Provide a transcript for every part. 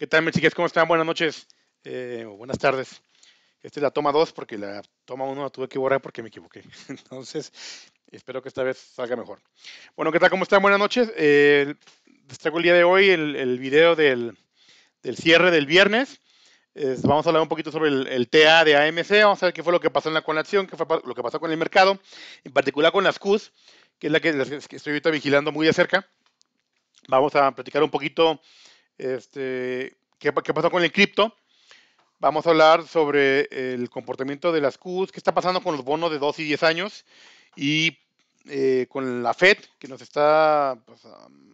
¿Qué tal, mis ¿Cómo están? Buenas noches. Eh, buenas tardes. Esta es la toma 2 porque la toma 1 la tuve que borrar porque me equivoqué. Entonces, espero que esta vez salga mejor. Bueno, ¿qué tal? ¿Cómo están? Buenas noches. Eh, les traigo el día de hoy el, video del, cierre del viernes. vamos a hablar un poquito sobre el, TA de AMC. Vamos a ver qué fue lo que pasó en la, con acción, qué fue lo que pasó con el mercado, en particular con las CUS, que es la que, la que estoy ahorita vigilando muy de cerca. Vamos a platicar un poquito este, ¿qué, ¿Qué pasó con el cripto? Vamos a hablar sobre el comportamiento de las Qs, qué está pasando con los bonos de 2 y 10 años y eh, con la Fed, que nos está pues,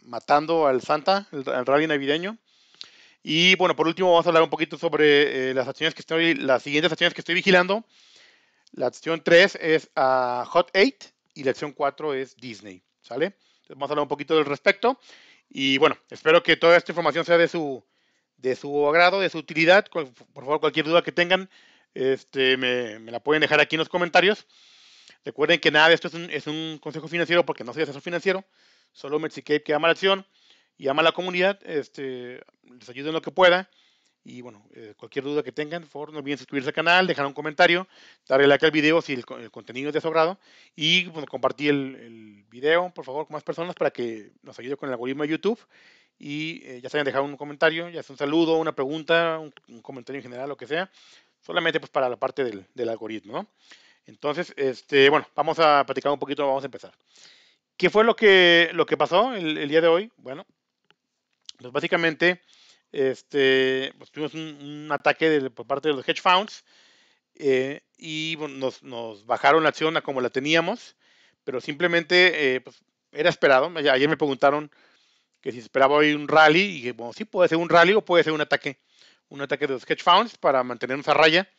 matando al Santa, al rally navideño. Y bueno, por último vamos a hablar un poquito sobre eh, las acciones que estoy, las siguientes acciones que estoy vigilando. La acción 3 es a Hot 8 y la acción 4 es Disney, ¿sale? vamos a hablar un poquito del respecto. Y bueno, espero que toda esta información sea de su, de su agrado, de su utilidad. Por favor, cualquier duda que tengan, este, me, la pueden dejar aquí en los comentarios. Recuerden que nada de esto es un, un consejo financiero porque no soy asesor financiero. Solo me que ama la acción y ama la comunidad. Este, les ayudo en lo que pueda. Y bueno, eh, cualquier duda que tengan, por favor, no olviden suscribirse al canal, dejar un comentario, darle like al video si el, contenido les ha sobrado, y bueno, compartir el, video, por favor, con más personas para que nos ayude con el algoritmo de YouTube. Y eh, ya se hayan dejado un comentario, ya sea un saludo, una pregunta, un, comentario en general, lo que sea, solamente pues para la parte del, del algoritmo, Entonces, este, bueno, vamos a platicar un poquito, vamos a empezar. ¿Qué fue lo que, lo que pasó el, el día de hoy? Bueno, pues básicamente este, pues, tuvimos un, ataque por parte de los hedge funds eh, y nos, bajaron la acción a como la teníamos, pero simplemente eh, pues, era esperado. Ayer me preguntaron que si esperaba hoy un rally y que, bueno, sí, puede ser un rally o puede ser un ataque, un ataque de los hedge funds para mantenernos a raya.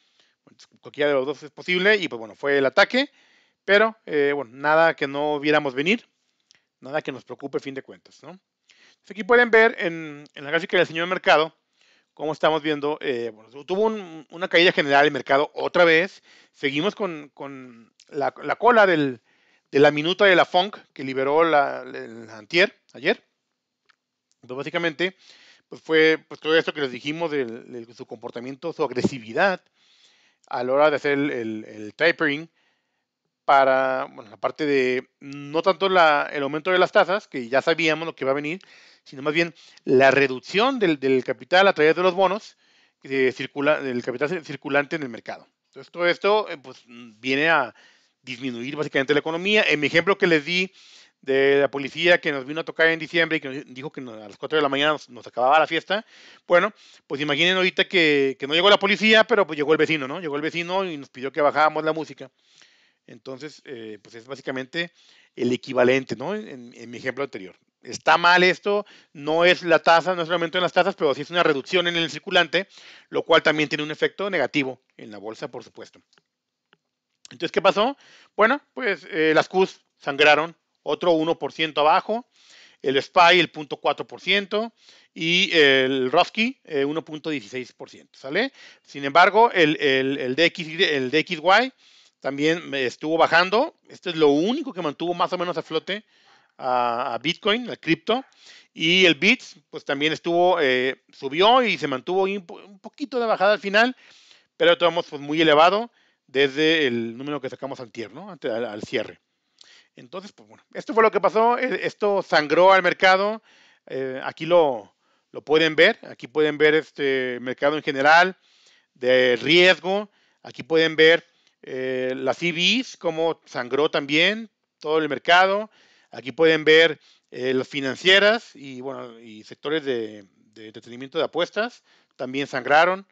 Cualquiera de los dos es posible y pues bueno, fue el ataque, pero eh, bueno, nada que no viéramos venir, nada que nos preocupe, fin de cuentas, ¿no? Pues aquí pueden ver en, en la gráfica del señor mercado, como estamos viendo, eh, tuvo una caída general el mercado otra vez. Seguimos con, la, cola de la minuta de la FONC que liberó la, el antier, ayer. Entonces, pues básicamente, pues fue pues todo esto que les dijimos de, su comportamiento, su agresividad a la hora de hacer el, tapering para bueno, la parte de no tanto el aumento de las tasas, que ya sabíamos lo que va a venir, sino más bien la reducción del, capital a través de los bonos que eh, circula, del capital circulante en el mercado. Entonces, todo esto eh, pues, viene a disminuir básicamente la economía. En mi ejemplo que les di de la policía que nos vino a tocar en diciembre y que nos dijo que a las 4 de la mañana nos, acababa la fiesta. Bueno, pues imaginen ahorita que, no llegó la policía, pero pues llegó el vecino, ¿no? Llegó el vecino y nos pidió que bajáramos la música. Entonces, eh, pues es básicamente el equivalente, ¿no? en mi ejemplo anterior está mal esto, no es la tasa, no es el aumento en las tasas, pero sí es una reducción en el circulante, lo cual también tiene un efecto negativo en la bolsa, por supuesto. Entonces, ¿qué pasó? Bueno, pues eh, las CUS sangraron, otro 1% abajo, el SPY el 0.4% y el ROSKI eh, 1.16%, ¿sale? Sin embargo, el, el, el, el DXY también estuvo bajando, esto es lo único que mantuvo más o menos a flote a, Bitcoin, a cripto. Y el BITS, pues también estuvo, eh, subió y se mantuvo un, poquito de bajada al final, pero estábamos pues, muy elevado desde el número que sacamos ¿no? Al, cierre. Entonces, pues bueno, esto fue lo que pasó, eh, esto sangró al mercado, eh, aquí lo, pueden ver, aquí pueden ver este mercado en general de riesgo, aquí pueden ver las CBs, e cómo sangró también todo el mercado, Aquí pueden ver eh, las financieras y, bueno, y sectores de, entretenimiento de apuestas también sangraron.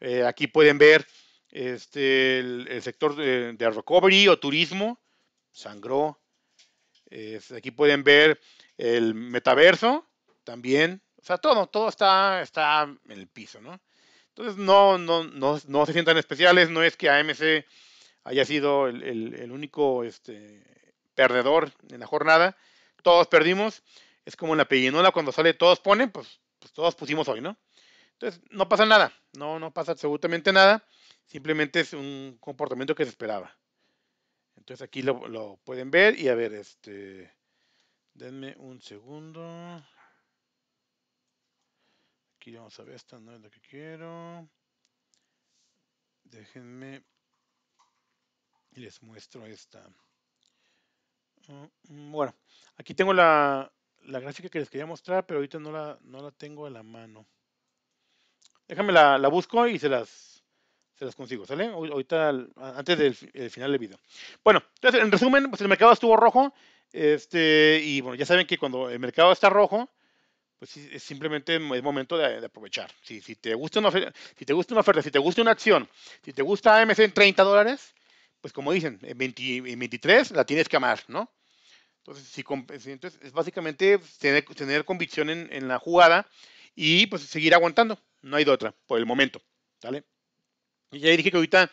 Eh, aquí pueden ver este, el, sector de, recovery o turismo, sangró. aquí pueden ver el metaverso también. O sea, todo, todo está, está en el piso, ¿no? Entonces, no, no, se sientan especiales, no es que AMC haya sido el, único este, alrededor en la jornada, todos perdimos. Es como en la pellinola cuando sale todos ponen, pues, pues, todos pusimos hoy, ¿no? Entonces, no pasa nada, no, no pasa absolutamente nada, simplemente es un comportamiento que se esperaba. Entonces aquí lo, pueden ver y a ver, este, denme un segundo. Aquí vamos a ver, esta no es la que quiero. Déjenme, y les muestro esta. Mm, mm, bueno, aquí tengo la, gráfica que les quería mostrar, pero ahorita no la, no la tengo a la mano. Déjame la, la busco y se las, se las consigo, ¿sale? Ahorita, antes del final del video. Bueno, en resumen, pues, el mercado estuvo rojo. Este, y bueno, ya saben que cuando el mercado está rojo, pues simplemente es momento de, aprovechar. Si, te gusta una si te gusta una oferta, si te gusta una acción, si te gusta AMC en 30 dólares, pues como dicen, en, 23 la tienes que amar, ¿no? Entonces, si, entonces es básicamente tener, tener convicción en, la jugada y pues seguir aguantando. No hay de otra, por el momento. ¿Vale? Y ya dije que ahorita,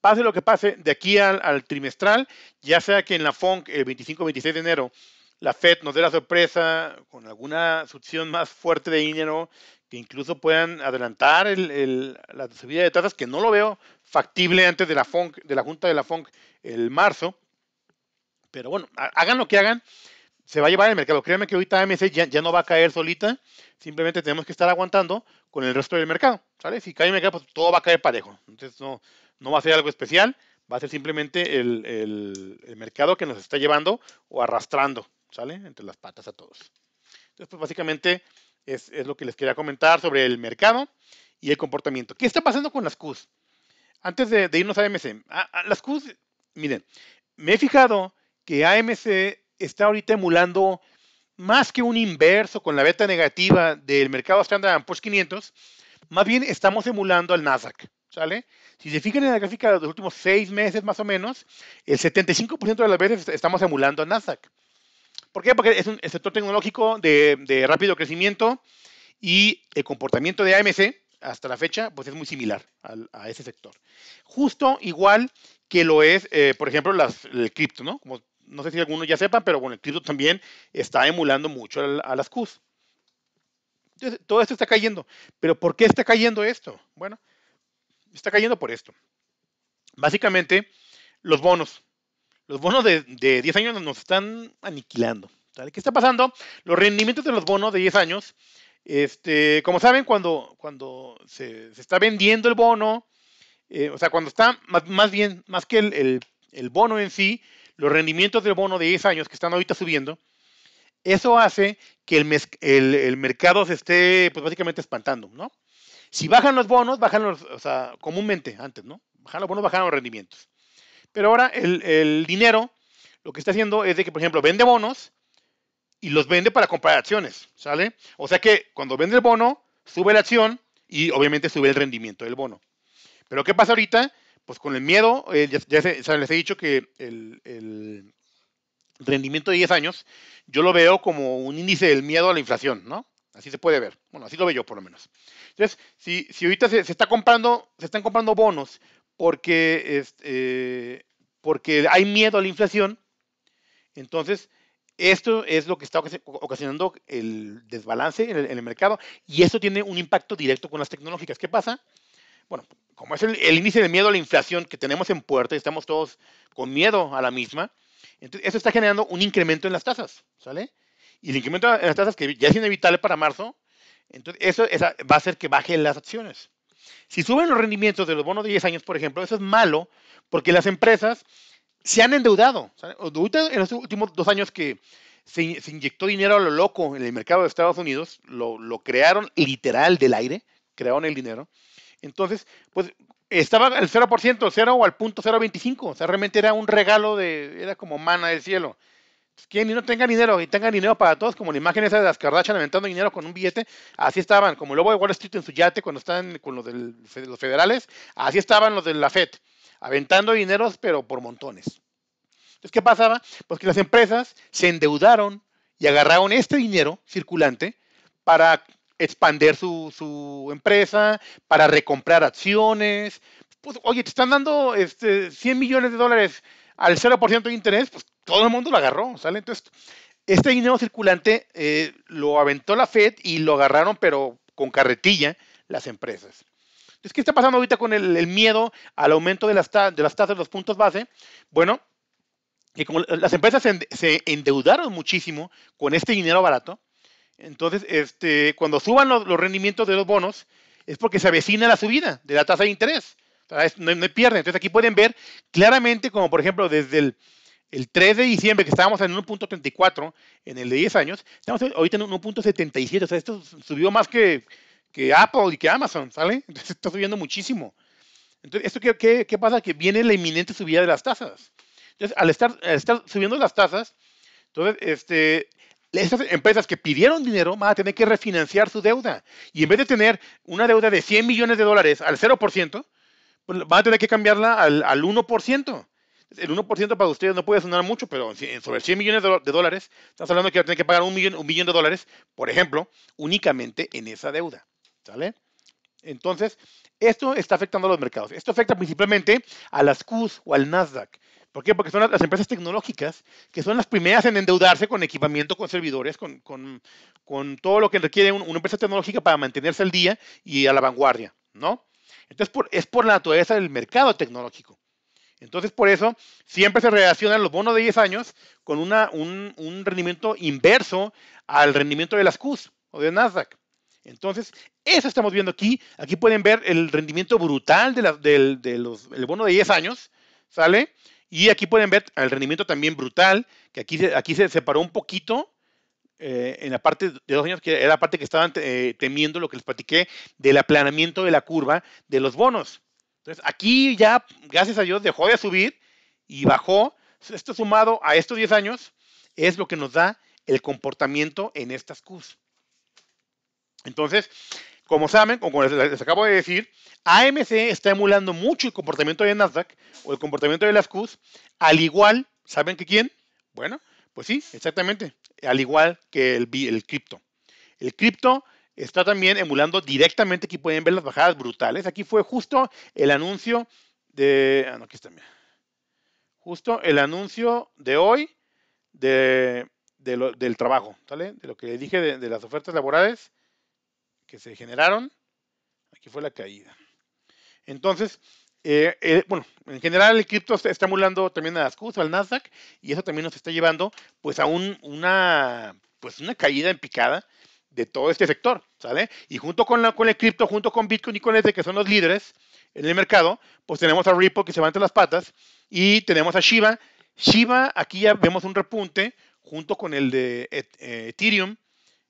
pase lo que pase, de aquí al, al trimestral, ya sea que en la FONC el 25-26 de enero la Fed nos dé la sorpresa con alguna succión más fuerte de dinero que incluso puedan adelantar la subida de tasas, que no lo veo factible antes de la, de la Junta de la FONC el marzo. Pero bueno, hagan lo que hagan, se va a llevar el mercado. Créanme que ahorita AMC ya, ya no va a caer solita, simplemente tenemos que estar aguantando con el resto del mercado. Si cae el mercado, pues todo va a caer parejo. Entonces no, va a ser algo especial, va a ser simplemente el mercado que nos está llevando o arrastrando. ¿sale? Entre las patas a todos. Entonces, pues básicamente es, es lo que les quería comentar sobre el mercado y el comportamiento. ¿Qué está pasando con las CUS? Antes de, irnos a AMC, a, las CUS, miren, me he fijado que AMC está ahorita emulando más que un inverso con la beta negativa del mercado Standard Poor's 500, más bien estamos emulando al Nasdaq, ¿sale? Si se fijan en la gráfica de los últimos seis meses más o menos, el 75% de las veces estamos emulando al Nasdaq. ¿Por qué? Porque es un sector tecnológico de, rápido crecimiento y el comportamiento de AMC hasta la fecha pues es muy similar a, ese sector. Justo igual que lo es, eh, por ejemplo, el cripto, ¿no? no sé si algunos ya sepan, pero bueno, el cripto también está emulando mucho a, las CUS. Entonces, todo esto está cayendo. ¿Pero por qué está cayendo esto? Bueno, está cayendo por esto. Básicamente, los bonos. Los bonos de, 10 años nos están aniquilando. ¿Qué está pasando? Los rendimientos de los bonos de 10 años, este, como saben, cuando, cuando se, está vendiendo el bono, eh, o sea, cuando está más, bien, más que el, bono en sí, los rendimientos del bono de 10 años que están ahorita subiendo, eso hace que el, el mercado se esté, pues básicamente espantando, ¿no? Si bajan los bonos, bajan los, o sea, comúnmente antes, ¿no? Bajan los bonos, bajan los rendimientos. Pero ahora el, dinero lo que está haciendo es de que, por ejemplo, vende bonos y los vende para comprar acciones, ¿sale? O sea que cuando vende el bono, sube la acción y obviamente sube el rendimiento del bono. Pero ¿qué pasa ahorita? Pues con el miedo, eh, ya, les he dicho que el, rendimiento de 10 años, yo lo veo como un índice del miedo a la inflación, ¿no? Así se puede ver. Bueno, así lo veo yo por lo menos. Entonces, si, ahorita se, está comprando, se están comprando bonos porque, este, porque hay miedo a la inflación. Entonces, esto es lo que está ocasionando el desbalance en el, mercado y eso tiene un impacto directo con las tecnológicas. ¿Qué pasa? Bueno, como es el, índice de miedo a la inflación que tenemos en puerta y estamos todos con miedo a la misma, entonces eso está generando un incremento en las tasas, ¿sale? Y el incremento en las tasas que ya es inevitable para marzo, entonces eso va a hacer que bajen las acciones. Si suben los rendimientos de los bonos de 10 años, por ejemplo, eso es malo porque las empresas se han endeudado. en los últimos dos años que se, inyectó dinero a lo loco en el mercado de Estados Unidos, lo, crearon literal del aire, crearon el dinero. Entonces, pues estaba al 0%, 0 o al punto 0.25. O sea, realmente era un regalo de, era como mana del cielo. Pues, Quien no tenga dinero y tenga dinero para todos, como la imagen esa de las Kardashian aventando dinero con un billete, así estaban, como el lobo de Wall Street en su yate cuando están con los, los federales, así estaban los de la FED, aventando dineros, pero por montones. Entonces, ¿qué pasaba? Pues que las empresas se endeudaron y agarraron este dinero circulante para expander su, empresa, para recomprar acciones. Pues, oye, te están dando este, 100 millones de dólares al 0% de interés, pues todo el mundo lo agarró, ¿sale? Entonces, este dinero circulante eh, lo aventó la Fed y lo agarraron, pero con carretilla, las empresas. Entonces, ¿qué está pasando ahorita con el, miedo al aumento de las, de las tasas de los puntos base? Bueno, que como las empresas se, endeudaron muchísimo con este dinero barato, entonces, este, cuando suban los, rendimientos de los bonos, es porque se avecina la subida de la tasa de interés. no, no pierden. Entonces, aquí pueden ver claramente, como por ejemplo, desde el el 3 de diciembre, que estábamos en 1.34 en el de 10 años, estamos ahorita en 1.77. O sea, esto subió más que, que Apple y que Amazon, ¿sale? Entonces está subiendo muchísimo. Entonces, ¿esto qué, qué, pasa? Que viene la inminente subida de las tasas. Entonces, al estar, estar subiendo las tasas, entonces, este, estas empresas que pidieron dinero van a tener que refinanciar su deuda. Y en vez de tener una deuda de 100 millones de dólares al 0%, pues, van a tener que cambiarla al, al 1%. El 1% para ustedes no puede sonar mucho, pero sobre 100 millones de dólares, estás hablando que va a tener que pagar un millón, un millón de dólares, por ejemplo, únicamente en esa deuda. Entonces, esto está afectando a los mercados. Esto afecta principalmente a las CUS o al Nasdaq. ¿Por qué? Porque son las, empresas tecnológicas que son las primeras en endeudarse con equipamiento, con servidores, con, con, todo lo que requiere una empresa tecnológica para mantenerse al día y a la vanguardia, ¿no? Entonces, es por la naturaleza del mercado tecnológico. Entonces, por eso, siempre se relacionan los bonos de 10 años con un, rendimiento inverso al rendimiento de las CUS o de Nasdaq. Entonces, eso estamos viendo aquí. Aquí pueden ver el rendimiento brutal del de bono de 10 años, ¿sale? Y aquí pueden ver el rendimiento también brutal, que aquí, aquí se separó un poquito, eh, en la parte de dos años, que era la parte que estaban eh, temiendo, lo que les platiqué, del aplanamiento de la curva de los bonos. Entonces, aquí ya, gracias a Dios, dejó de subir y bajó. Esto sumado a estos 10 años es lo que nos da el comportamiento en estas Qs. Entonces, como saben, como les, acabo de decir, AMC está emulando mucho el comportamiento de Nasdaq o el comportamiento de las Qs, al igual, ¿saben que quién? Bueno, pues sí, exactamente, al igual que el, el cripto. El cripto está también emulando directamente, aquí pueden ver las bajadas brutales. Aquí fue justo el anuncio de... Ah, no, aquí está. Justo el anuncio de hoy de, del trabajo, ¿sale? De lo que le dije de, las ofertas laborales que se generaron. Aquí fue la caída. Entonces, eh, eh, bueno, en general el cripto está emulando también a las CUS, al Nasdaq, y eso también nos está llevando pues a una, pues, una caída en picada de todo este sector, ¿sale? Y junto con, la, con el cripto, junto con Bitcoin y con ese que son los líderes en el mercado, pues tenemos a Ripple que se va entre las patas y tenemos a Shiba. Shiba, aquí ya vemos un repunte junto con el de eh, Ethereum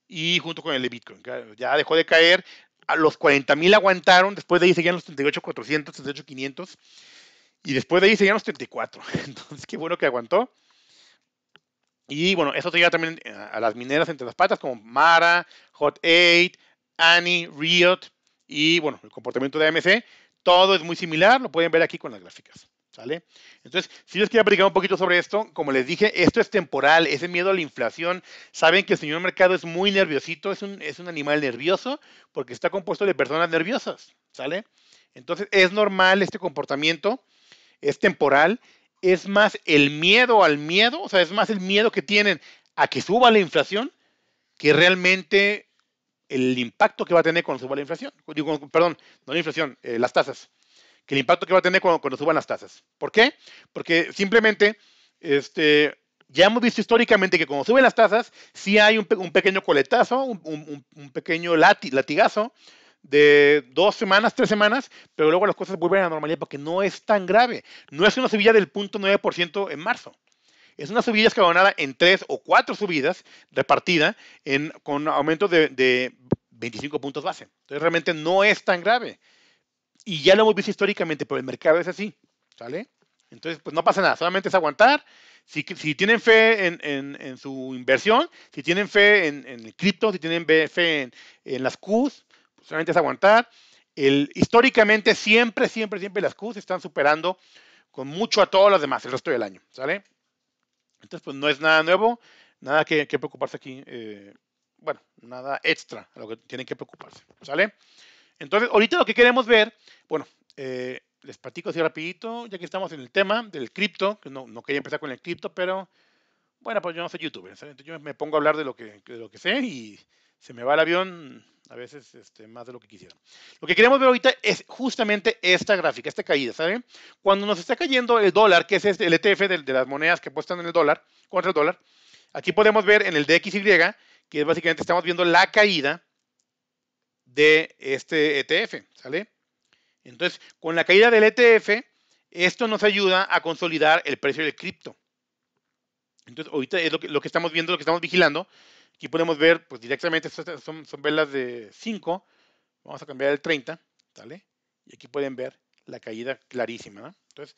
y junto con el de Bitcoin. Ya dejó de caer, a los 40.000 aguantaron, después de ahí seguían los 38.400, 38.500 y después de ahí seguían los 34. Entonces, qué bueno que aguantó. Y bueno, eso te lleva también eh, a las mineras entre las patas, como Mara, Hot Eight Annie, Riot y bueno, el comportamiento de AMC. Todo es muy similar, lo pueden ver aquí con las gráficas. ¿Sale? Entonces, si les quería platicar un poquito sobre esto, como les dije, esto es temporal, ese miedo a la inflación. Saben que el señor mercado es muy nerviosito, es un, es un animal nervioso porque está compuesto de personas nerviosas, ¿sale? Entonces, es normal este comportamiento, es temporal es más el miedo al miedo, o sea, es más el miedo que tienen a que suba la inflación que realmente el impacto que va a tener cuando suba la inflación. perdón, no la inflación, eh, las tasas. Que el impacto que va a tener cuando, suban las tasas. ¿Por qué? Porque simplemente este, ya hemos visto históricamente que cuando suben las tasas, sí hay un, pequeño coletazo, un, pequeño latigazo de dos semanas, tres semanas, pero luego las cosas vuelven a la normalidad porque no es tan grave. No es una subida del 0.9% en marzo. Es una subida escalonada en tres o cuatro subidas repartida en, con aumento de, 25 puntos base. Entonces realmente no es tan grave. Y ya lo hemos visto históricamente, pero el mercado es así. ¿Sale? Entonces, pues no pasa nada, solamente es aguantar. Si, si tienen fe en, su inversión, si tienen fe en, en el cripto, si tienen fe en, las Qs, solamente es aguantar. El, históricamente, siempre, siempre, siempre las Qs están superando con mucho a todos los demás el resto del año, ¿sale? Entonces, pues no es nada nuevo, nada que, preocuparse aquí, eh, bueno, nada extra a lo que tienen que preocuparse, ¿sale? Entonces, ahorita lo que queremos ver, bueno, eh, les platico así rapidito, ya que estamos en el tema del cripto, que no, no quería empezar con el cripto, pero bueno, pues yo no soy youtuber, Entonces yo me pongo a hablar de lo que, de lo que sé y se me va el avión, a veces este, más de lo que quisiera. Lo que queremos ver ahorita es justamente esta gráfica, esta caída, ¿saben? Cuando nos está cayendo el dólar, que es este, el ETF de, las monedas que apuestan en el dólar, contra el dólar, aquí podemos ver en el DXY, que básicamente estamos viendo la caída de este ETF, ¿sale? Entonces, con la caída del ETF, esto nos ayuda a consolidar el precio del cripto. Entonces, ahorita es lo que estamos viendo, lo que estamos vigilando, Aquí podemos ver, pues directamente son, son velas de 5. Vamos a cambiar el 30, ¿vale? Y aquí pueden ver la caída clarísima, Entonces,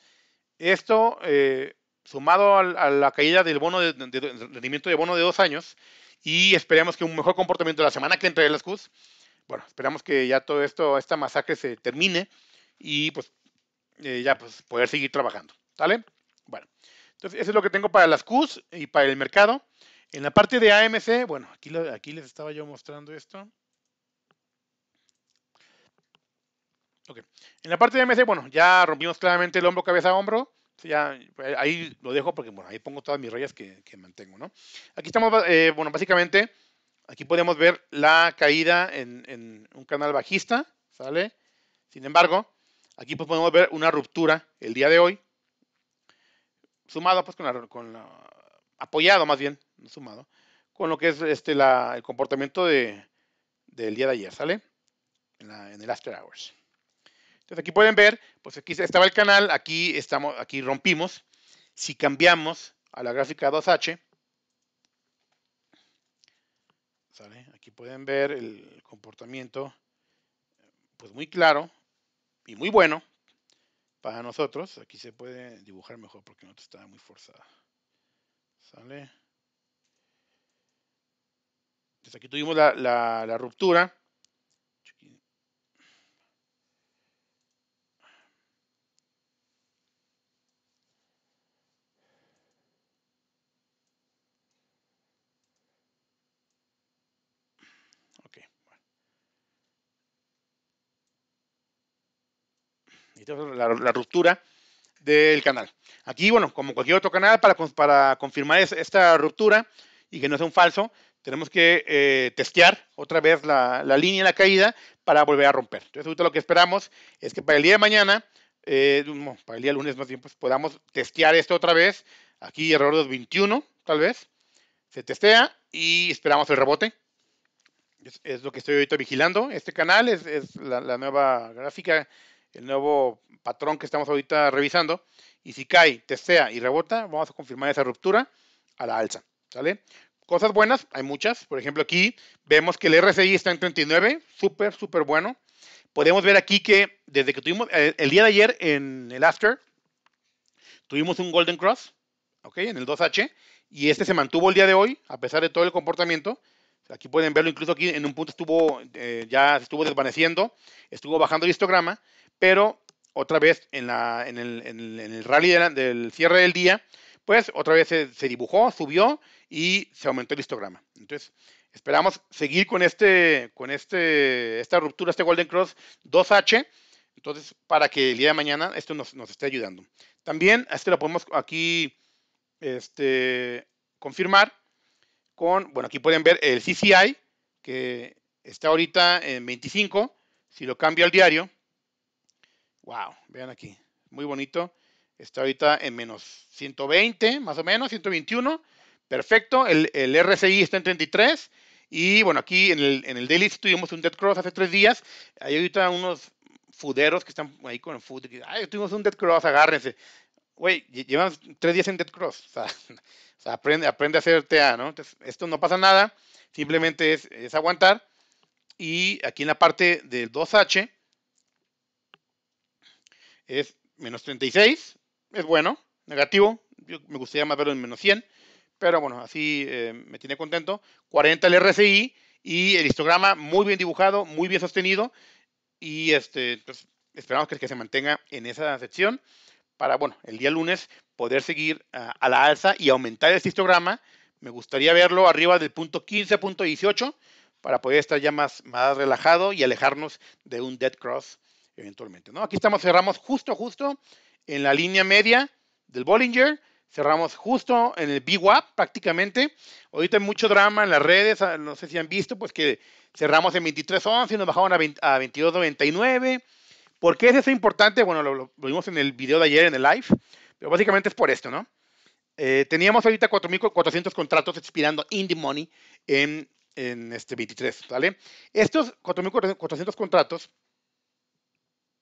esto eh, sumado a, la caída del bono de, rendimiento de bono de dos años y esperemos que un mejor comportamiento de la semana que entre las CUS, bueno, esperamos que ya todo esto, esta masacre se termine y pues eh, ya pues poder seguir trabajando, ¿vale? Bueno, entonces eso es lo que tengo para las CUS y para el mercado. En la parte de AMC, bueno, aquí, les estaba yo mostrando esto. En la parte de AMC, bueno, ya rompimos claramente el hombro, cabeza, hombro. Ya, eh, ahí lo dejo porque, bueno, ahí pongo todas mis rayas que, mantengo, ¿no? Aquí estamos, eh, bueno, básicamente, aquí podemos ver la caída en, un canal bajista, ¿sale? Sin embargo, aquí pues, podemos ver una ruptura el día de hoy, sumado pues con con la apoyado más bien sumado, con lo que es este, el comportamiento de, del día de ayer, ¿sale? En, en, el After Hours. Entonces aquí pueden ver, pues aquí estaba el canal, aquí, estamos, aquí rompimos. Si cambiamos a la gráfica 2H, ¿sale? Aquí pueden ver el comportamiento, pues muy claro y muy bueno para nosotros. Aquí se puede dibujar mejor porque no está muy forzada. ¿Sale? Entonces aquí tuvimos la, la, ruptura. La, la, ruptura del canal. Aquí, bueno, como cualquier otro canal, para, confirmar esta ruptura y que no sea un falso, tenemos que eh, testear otra vez la, línea la caída para volver a romper. Entonces, ahorita lo que esperamos es que para el día de mañana, eh, para el día lunes más bien, pues podamos testear esto otra vez. Aquí error de 21, tal vez. Se testea y esperamos el rebote. Es, lo que estoy ahorita vigilando. Este canal es, la, la nueva gráfica, el nuevo patrón que estamos ahorita revisando. Y si cae, testea y rebota, vamos a confirmar esa ruptura a la alza. ¿Sale? Cosas buenas, hay muchas. Por ejemplo, aquí vemos que el RSI está en 39, súper, súper bueno. Podemos ver aquí que desde que tuvimos, eh, el, día de ayer en el After, tuvimos un Golden Cross, ¿ok? En el 2H, y este se mantuvo el día de hoy, a pesar de todo el comportamiento. Aquí pueden verlo, incluso aquí en un punto estuvo, eh, ya estuvo desvaneciendo, estuvo bajando el histograma, pero otra vez en, la, en, el, en el, rally del cierre del día, pues otra vez se, se, dibujó, subió y se aumentó el histograma. Entonces, esperamos seguir con, este, con este, esta ruptura, este Golden Cross 2H, entonces, para que el día de mañana esto nos, esté ayudando. También, este lo podemos aquí este, confirmar con, bueno, aquí pueden ver el CCI, que está ahorita en 25, si lo cambio al diario, wow, vean aquí, muy bonito, está ahorita en menos 120, más o menos, 121, Perfecto, el, RSI está en 33 y bueno, aquí en el, en Daily tuvimos un Dead Cross hace tres días. Hay ahorita unos fuderos que están ahí con el food. Que, Ay, tuvimos un Dead Cross, agárrense. Güey, llevamos tres días en Dead Cross. O sea, aprende, aprende a hacer TA, ¿no? Entonces, esto no pasa nada, simplemente es, aguantar. Y aquí en la parte del 2H es menos 36, es bueno, negativo. Yo me gustaría más verlo en menos 100. Pero bueno, así eh, me tiene contento. 40 el RSI y el histograma muy bien dibujado, muy bien sostenido. Y este, pues, esperamos que, que, se mantenga en esa sección para, bueno, el día lunes poder seguir ah, a la alza y aumentar este histograma. Me gustaría verlo arriba del punto 15, punto 18, para poder estar ya más, más relajado y alejarnos de un dead cross eventualmente. ¿no? Aquí estamos, cerramos justo, justo en la línea media del Bollinger cerramos justo en el BWAP prácticamente. Ahorita hay mucho drama en las redes, ah, no sé si han visto, pues que cerramos en 23.11 y nos bajaron a, 22.99. ¿Por qué es eso importante? Bueno, lo, vimos en el video de ayer, en el live, pero básicamente es por esto, ¿no? Eh, teníamos ahorita 4.400 contratos expirando in the money en, en este 23, ¿vale? Estos 4.400 contratos,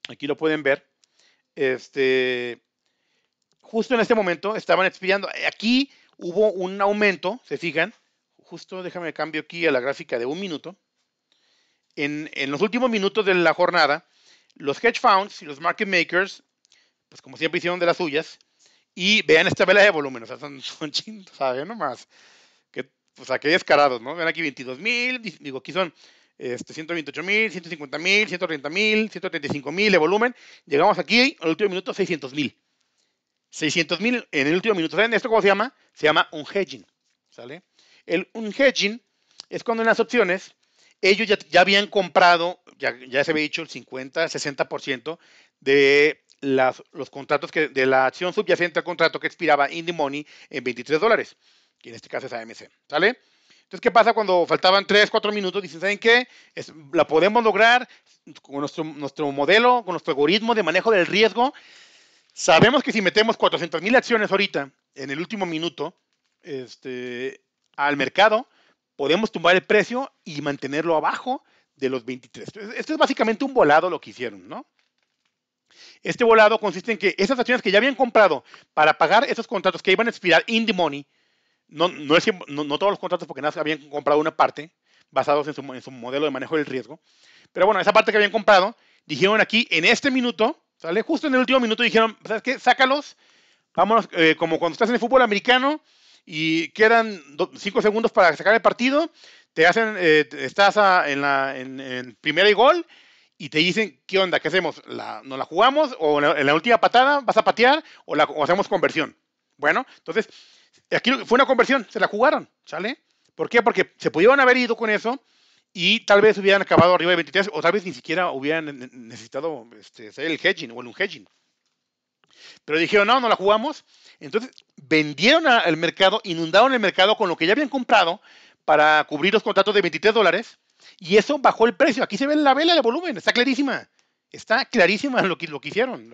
aquí lo pueden ver, este, justo en este momento estaban expirando. Eh, aquí hubo un aumento, se fijan, justo déjame cambio aquí a la gráfica de un minuto. En, en los últimos minutos de la jornada, los hedge funds y los market makers, pues como siempre hicieron de las suyas, y vean esta vela de volumen, o sea, son, son chingos, ¿saben? Nomás. Que, o sea, que descarados, ¿no? Ven aquí 22 mil, digo, aquí son este, 128 mil, 150 mil, 130 mil, 135 mil de volumen. Llegamos aquí, en el último minuto, 600 mil. 600 mil en el último minuto. ¿Saben esto cómo se llama? Se llama un hedging. ¿Sale? El un hedging es cuando en las opciones ellos ya, habían comprado, ya, ya, se había dicho el 50, 60% de las, los contratos que, de la acción subyacente al contrato que expiraba indie money en 23 dólares, que en este caso es AMC. ¿Sale? Entonces, ¿qué pasa cuando faltaban 3, 4 minutos? Dicen, ¿saben qué? Es, la podemos lograr con nuestro, nuestro modelo, con nuestro algoritmo de manejo del riesgo. Sabemos que si metemos 400 mil acciones ahorita, en el último minuto, este, al mercado, podemos tumbar el precio y mantenerlo abajo de los 23. Esto es básicamente un volado lo que hicieron, ¿no? Este volado consiste en que esas acciones que ya habían comprado para pagar esos contratos que iban a expirar in the money, no, no, es, todos los contratos porque nada habían comprado una parte basados en su, en su modelo de manejo del riesgo, pero bueno, esa parte que habían comprado, dijeron aquí, en este minuto ¿Sale? Justo en el último minuto dijeron, ¿sabes qué? Sácalos. Vámonos, eh, como cuando estás en el fútbol americano y quedan cinco segundos para sacar el partido, te hacen, eh, estás en, en, primera y gol y te dicen, ¿qué onda? ¿Qué hacemos? ¿La, ¿Nos la jugamos? ¿O en la, última patada vas a patear? ¿O, hacemos conversión? Bueno, entonces, aquí fue una conversión, se la jugaron, ¿sale? ¿Por qué? Porque se pudieron haber ido con eso, y tal vez hubieran acabado arriba de 23 o tal vez ni siquiera hubieran necesitado este, hacer el hedging o el un hedging. Pero dijeron, no, no la jugamos. Entonces vendieron al mercado, inundaron el mercado con lo que ya habían comprado para cubrir los contratos de 23 dólares y eso bajó el precio. Aquí se ve la vela de volumen, está clarísima. Está clarísima lo que, lo que hicieron.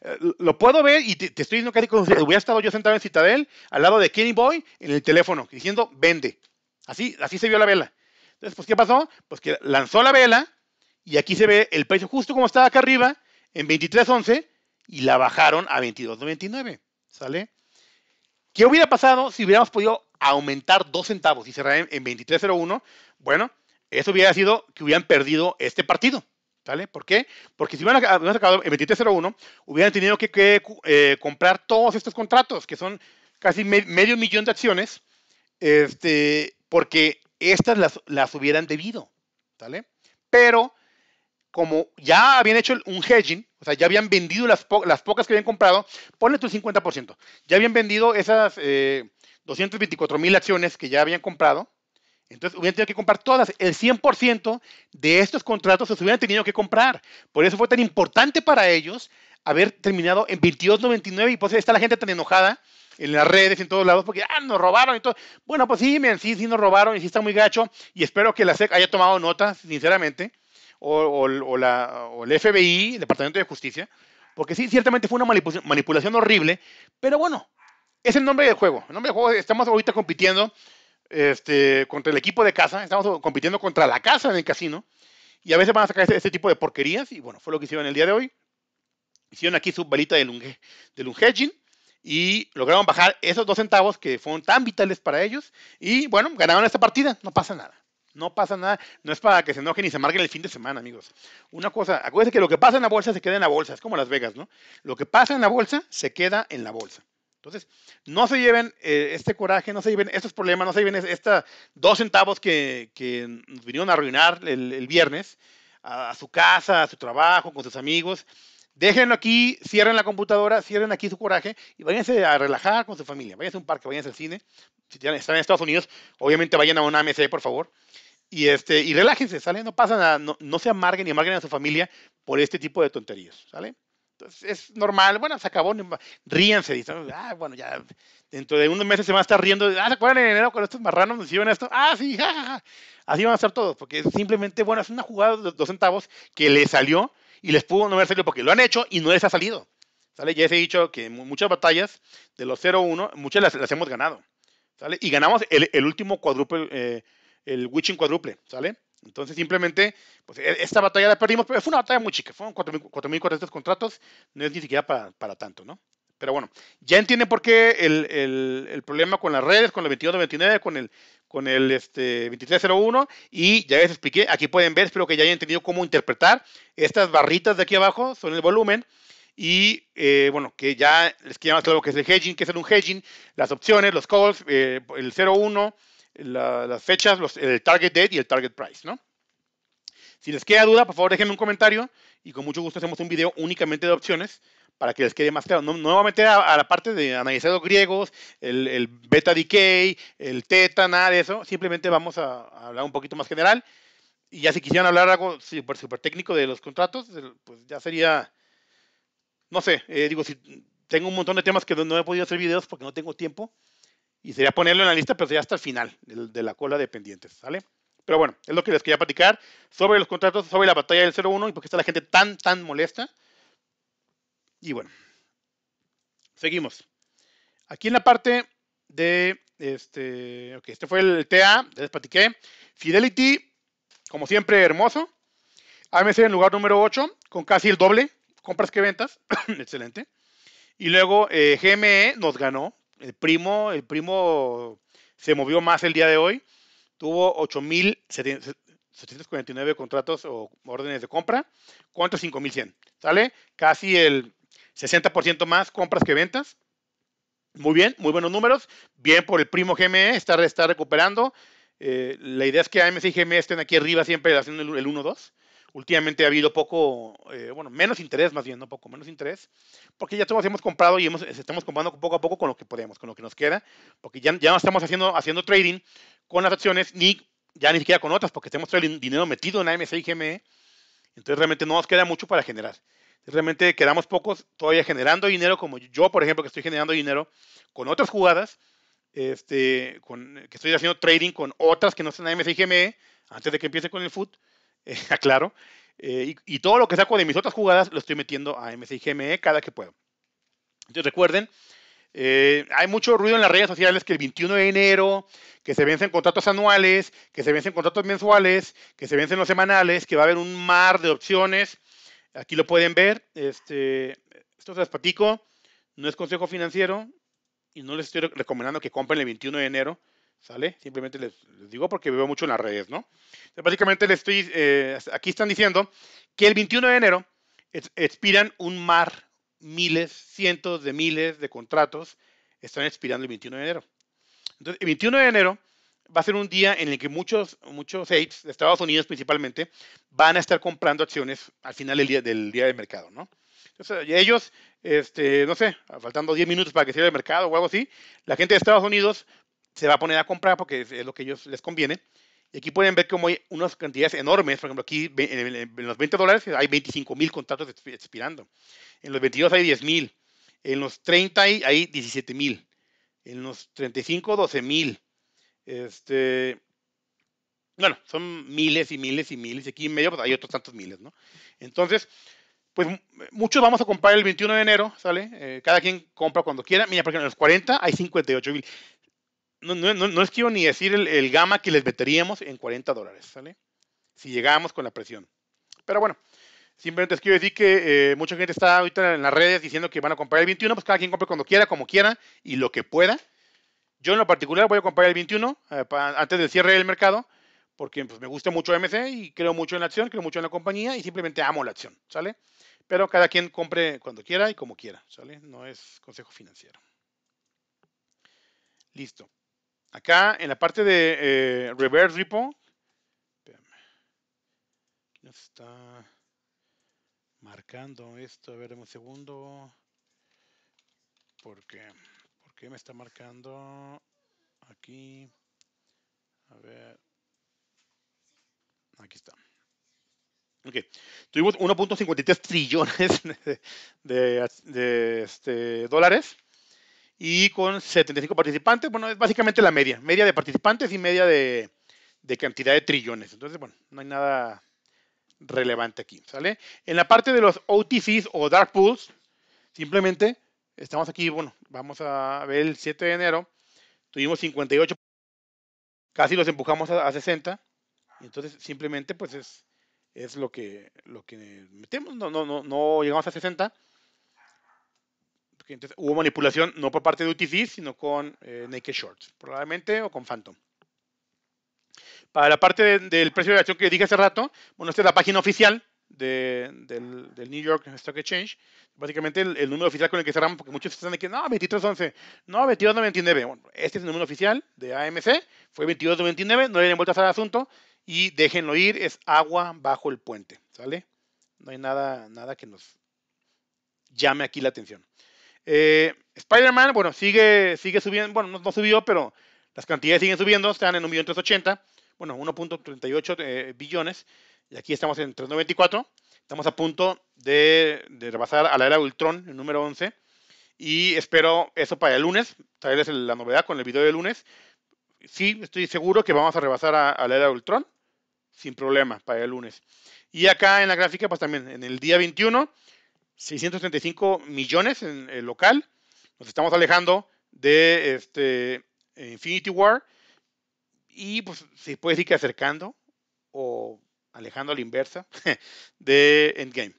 Eh, lo puedo ver y te, estoy diciendo casi como hubiera estado yo sentado en Citadel, al lado de Kenny Boy, en el teléfono, diciendo vende. Así, así se vio la vela. Entonces, pues, ¿qué pasó? Pues que lanzó la vela y aquí se ve el precio justo como estaba acá arriba, en 23.11, y la bajaron a 22.99. ¿Sale? ¿Qué hubiera pasado si hubiéramos podido aumentar dos centavos y cerrar en, 23.01? Bueno, eso hubiera sido que hubieran perdido este partido. ¿Sale? ¿Por qué? Porque si hubieran, sacado acabado en 23.01, hubieran tenido que, eh, comprar todos estos contratos, que son casi medio millón de acciones, este, porque estas las, las hubieran debido, ¿sale? Pero como ya habían hecho un hedging, o sea, ya habían vendido las, las pocas que habían comprado, ponle tu 50%, ya habían vendido esas 224 eh, mil acciones que ya habían comprado, entonces hubieran tenido que comprar todas, el 100% de estos contratos se hubieran tenido que comprar. Por eso fue tan importante para ellos haber terminado en 22.99 y por eso está la gente tan enojada en las redes, en todos lados, porque ah, nos robaron y todo. Bueno, pues sí, miren, sí, sí nos robaron y sí está muy gacho. Y espero que la SEC haya tomado nota, sinceramente, o, la, el FBI, Departamento de Justicia, porque sí, ciertamente fue una manipulación, horrible, pero bueno, es el nombre del juego. El nombre del juego, estamos ahorita compitiendo este, contra el equipo de casa, estamos compitiendo contra la casa en el casino, y a veces van a sacar este, este, tipo de porquerías, y bueno, fue lo que hicieron el día de hoy. Hicieron aquí su de, lunge, y lograron bajar esos dos centavos que fueron tan vitales para ellos y bueno, ganaron esta partida, no pasa nada. No pasa nada, no es para que se enojen y se marquen el fin de semana, amigos. Una cosa, acuérdense que lo que pasa en la bolsa se queda en la bolsa, es como Las Vegas, ¿no? Lo que pasa en la bolsa se queda en la bolsa. Entonces, no se lleven eh, este coraje, no se lleven estos problemas, no se lleven estos dos centavos que, vinieron a arruinar el, viernes a, su casa, a su trabajo, con sus amigos. Déjenlo aquí, cierren la computadora, cierren aquí su coraje y váyanse a relajar con su familia. Váyanse a un parque, váyanse al cine. Si están en Estados Unidos, obviamente vayan a una AMC, por favor. Y, este, y relájense, ¿sale? No pasa nada, no, no se amarguen ni amarguen a su familia por este tipo de tonterías, ¿sale? Entonces, es normal, bueno, se acabó, ríanse, dicen, ah, bueno, ya, dentro de unos meses se van a estar riendo, ah, ¿se acuerdan en enero cuando estos marranos nos hicieron esto? Ah, sí, jajaja, así van a estar todos, porque simplemente, bueno, es una jugada de dos centavos que le salió, y les pudo no haber salido porque lo han hecho y no les ha salido. ¿Sale? Ya les he dicho que muchas batallas de los 0-1, muchas las, hemos ganado. ¿Sale? Y ganamos el, último cuádruple, eh, el Witching cuádruple, ¿sale? Entonces simplemente, pues e, esta batalla la perdimos, pero fue una batalla muy chica, fueron 4.400 contratos, no es ni siquiera para, tanto, ¿no? Pero bueno, ya entienden por qué el, problema con las redes, con el 22 29, con el, con el este, 2301 y ya les expliqué, aquí pueden ver, espero que ya hayan entendido cómo interpretar. Estas barritas de aquí abajo son el volumen y eh, bueno, que ya les queda más claro que es el hedging, que es un hedging, las opciones, los calls, eh, el 01, las fechas, los, el target date y el target price, ¿no? Si les queda duda, por favor déjenme un comentario y con mucho gusto hacemos un video únicamente de opciones para que les quede más claro. No, me voy a meter a, la parte de analizar los griegos, el, el, beta decay, el teta, nada de eso. Simplemente vamos a, hablar un poquito más general. Y ya si quisieran hablar algo súper super técnico de los contratos, pues ya sería, no sé, eh, digo, si tengo un montón de temas que no he podido hacer videos porque no tengo tiempo. Y sería ponerlo en la lista, pero sería hasta el final de la cola de pendientes, ¿sale? Pero bueno, es lo que les quería platicar sobre los contratos, sobre la batalla del 01 y por qué está la gente tan, tan molesta. Y bueno, seguimos. Aquí en la parte de este, este fue el TA, les platiqué. Fidelity, como siempre, hermoso. AMC en lugar número 8, con casi el doble, compras que ventas, excelente. Y luego eh, GME nos ganó, el primo, el primo se movió más el día de hoy tuvo 8.749 contratos o órdenes de compra contra 5.100. ¿Sale? Casi el 60% más compras que ventas. Muy bien, muy buenos números. Bien por el primo GME, está, está recuperando. Eh, la idea es que AMC y GME estén aquí arriba siempre haciendo el, el 1-2 últimamente ha habido poco, eh, bueno, menos interés más bien, no poco, menos interés, porque ya todos hemos comprado y eh, estamos comprando poco a poco con lo que podemos, con lo que nos queda, porque ya, ya no estamos haciendo, haciendo trading con las acciones, ni ya ni siquiera con otras, porque tenemos el dinero metido en AMC y GME, entonces realmente no nos queda mucho para generar. Realmente quedamos pocos todavía generando dinero, como yo, por ejemplo, que estoy generando dinero con otras jugadas, este, que estoy haciendo trading con otras que no son AMC y GME, antes de que empiece con el foot, eh, aclaro. Eh, y, todo lo que saco de mis otras jugadas lo estoy metiendo a MC GME cada que puedo. Entonces recuerden, eh, hay mucho ruido en las redes sociales que el 21 de enero, que se vencen contratos anuales, que se vencen contratos mensuales, que se vencen los semanales, que va a haber un mar de opciones. Aquí lo pueden ver. Este, esto es las No es consejo financiero y no les estoy recomendando que compren el 21 de enero. ¿Sale? Simplemente les, digo porque veo mucho en las redes, ¿no? Entonces, básicamente les estoy, eh, aquí están diciendo que el 21 de enero expiran un mar, miles, cientos de miles de contratos están expirando el 21 de enero. Entonces, el 21 de enero va a ser un día en el que muchos, muchos states, de Estados Unidos principalmente, van a estar comprando acciones al final del día del, mercado, ¿no? Entonces, ellos, este, no sé, faltando 10 minutos para que cierre el mercado o algo así, la gente de Estados Unidos se va a poner a comprar porque es, lo que ellos les conviene. Y aquí pueden ver como hay unas cantidades enormes. Por ejemplo, aquí en, los 20 dólares hay 25 mil contratos expirando. En los 22 hay 10 mil. En los 30 hay 17 mil. En los 35, 12 mil. Este, bueno, son miles y miles y miles. Y aquí en medio pues, hay otros tantos miles, ¿no? Entonces, pues muchos vamos a comprar el 21 de enero, ¿sale? Eh, cada quien compra cuando quiera. Mira, por ejemplo, en los 40 hay 58 mil no, no, no, es que ni decir el, gama que les meteríamos en 40 dólares, ¿sale? Si llegábamos con la presión. Pero bueno, simplemente es quiero decir que eh, mucha gente está ahorita en las redes diciendo que van a comprar el 21, pues cada quien compre cuando quiera, como quiera y lo que pueda. Yo en lo particular voy a comprar el 21 eh, antes del cierre del mercado, porque pues, me gusta mucho MC y creo mucho en la acción, creo mucho en la compañía y simplemente amo la acción, ¿sale? Pero cada quien compre cuando quiera y como quiera, ¿sale? No es consejo financiero. Listo acá en la parte de eh, reverse repo, nos está marcando esto, a ver, un segundo, ¿Por qué? ¿por qué me está marcando aquí? A ver, aquí está. Ok, tuvimos 1.53 trillones de, de, de este, dólares y con 75 participantes. Bueno, es básicamente la media, media de participantes y media de, de cantidad de trillones. Entonces, bueno, no hay nada relevante aquí, ¿sale? En la parte de los OTCs o Dark Pools, simplemente estamos aquí, bueno, vamos a ver el 7 de enero, tuvimos 58, casi los empujamos a, 60, entonces simplemente pues es, es lo, que, lo que metemos, no, no, no, no llegamos a 60, hubo manipulación no por parte de UTC, sino con eh, Naked Shorts, probablemente, o con Phantom. Para la parte del precio de acción que dije hace rato, bueno, esta es la página oficial del, New York Stock Exchange, básicamente el, número oficial con el que cerramos, porque muchos están aquí, no, 23.11, no, 22.99. Bueno, este es el número oficial de AMC, fue 22.99, no le den vueltas al asunto y déjenlo ir, es agua bajo el puente, ¿sale? No hay nada, nada que nos llame aquí la atención. Eh, Spider-Man, bueno, sigue, sigue subiendo, bueno, no, subió, pero las cantidades siguen subiendo, están en 1.380, bueno, 1.38 eh, billones, y aquí estamos en 3.94, estamos a punto de, rebasar a la era Ultron, el número 11, y espero eso para el lunes, traerles la novedad con el video del lunes. Sí, estoy seguro que vamos a rebasar a, a la era Ultron, sin problema, para el lunes. Y acá en la gráfica, pues también en el día 21, 635 millones en el local. Nos estamos alejando de este Infinity War y pues, se puede decir que acercando o alejando a la inversa de Endgame.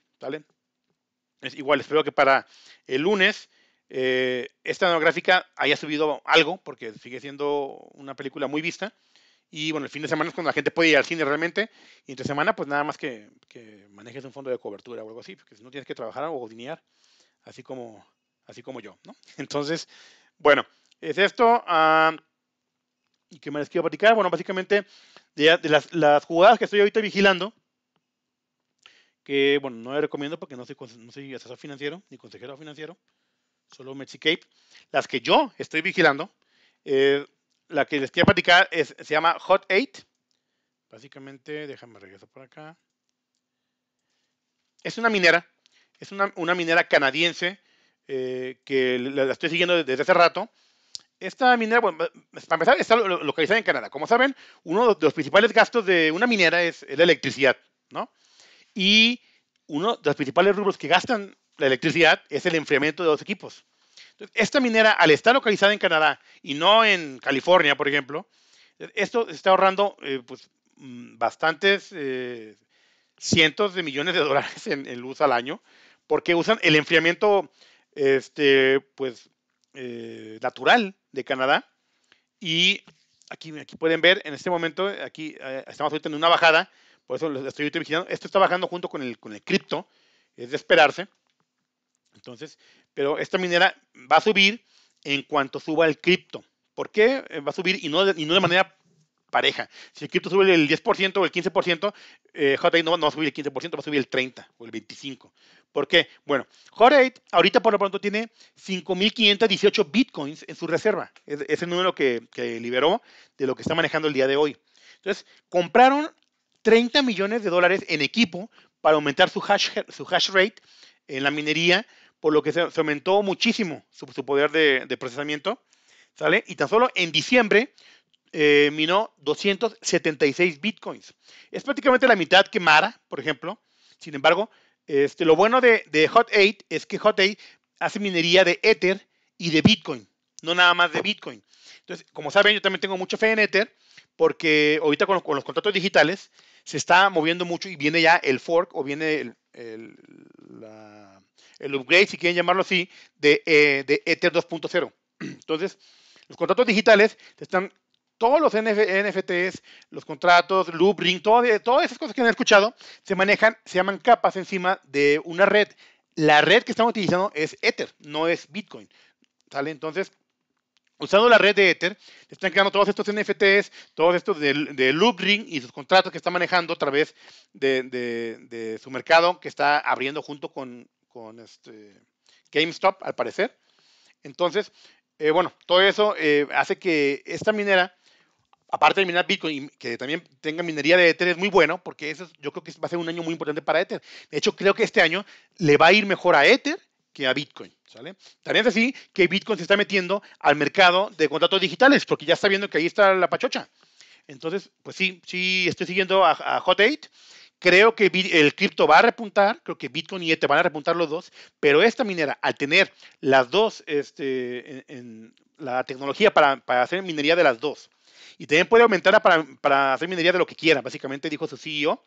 Es igual, espero que para el lunes eh, esta esta gráfica haya subido algo porque sigue siendo una película muy vista y bueno, el fin de semana es cuando la gente puede ir al cine realmente. Y entre semana, pues nada más que, que manejes un fondo de cobertura o algo así, porque si no tienes que trabajar o dinear, así como, así como yo, ¿no? Entonces, bueno, es esto. Ah, ¿Y qué me les quiero platicar? Bueno, básicamente, de, las, jugadas que estoy ahorita vigilando, que bueno, no le recomiendo porque no soy, no asesor financiero ni consejero financiero, solo Mexicape. Las que yo estoy vigilando, eh, la que les quiero platicar se llama Hot 8. Básicamente, déjame regresar por acá. Es una minera, es una, minera canadiense eh, que la, estoy siguiendo desde hace rato. Esta minera, para empezar, está localizada en Canadá. Como saben, uno de los principales gastos de una minera es la electricidad, ¿no? Y uno de los principales rubros que gastan la electricidad es el enfriamiento de los equipos. Esta minera, al estar localizada en Canadá y no en California, por ejemplo, esto está ahorrando eh, pues, mm, bastantes eh, cientos de millones de dólares en, luz al año, porque usan el enfriamiento este, pues, eh, natural de Canadá. Y aquí, aquí pueden ver, en este momento, aquí estamos ahorita en una bajada, por eso lo estoy utilizando. Esto está bajando junto con el, con el cripto, es de esperarse. Entonces, pero esta minera va a subir en cuanto suba el cripto. ¿Por qué eh, va a subir y no, y de manera pareja? Si el cripto sube el 10% o el 15%, eh, no, va a subir el 15%, va a subir el 30% o el 25%. ¿Por qué? Bueno, HotAid ahorita por lo pronto tiene 5.518 bitcoins en su reserva. Es, el número que, liberó de lo que está manejando el día de hoy. Entonces, compraron 30 millones de dólares en equipo para aumentar su su hash rate en la minería por lo que se, aumentó muchísimo su, poder de, procesamiento, ¿sale? Y tan solo en diciembre eh, minó 276 bitcoins. Es prácticamente la mitad que Mara, por ejemplo. Sin embargo, este, lo bueno de, Hot 8 es que Hot 8 hace minería de Ether y de Bitcoin, no nada más de Bitcoin. Entonces, como saben, yo también tengo mucha fe en Ether, porque ahorita con los, contratos digitales se está moviendo mucho y viene ya el fork o viene el, la, el upgrade, si quieren llamarlo así, de, eh, de Ether 2.0. Entonces, los contratos digitales están todos los NFTs, los contratos, Loopring, todas esas cosas que han escuchado, se manejan, se llaman capas encima de una red. La red que estamos utilizando es Ether, no es Bitcoin. ¿Sale? Entonces, usando la red de Ether, están creando todos estos NFTs, todos estos de, de Loopring y sus contratos que está manejando a través de, de, de, su mercado que está abriendo junto con con este GameStop, al parecer. Entonces, eh, bueno, todo eso eh, hace que esta minera, aparte de minar Bitcoin, que también tenga minería de Ether, es muy bueno, porque eso yo creo que va a ser un año muy importante para Ether. De hecho, creo que este año le va a ir mejor a Ether que a Bitcoin, ¿sale? También es así que Bitcoin se está metiendo al mercado de contratos digitales, porque ya está viendo que ahí está la pachocha. Entonces, pues sí, sí, estoy siguiendo a, a Hot 8 Creo que el cripto va a repuntar, creo que Bitcoin y ETH van a repuntar los dos, pero esta minera, al tener las dos, este, en, la tecnología para, hacer minería de las dos, y también puede aumentarla para, para hacer minería de lo que quiera, básicamente dijo su CEO,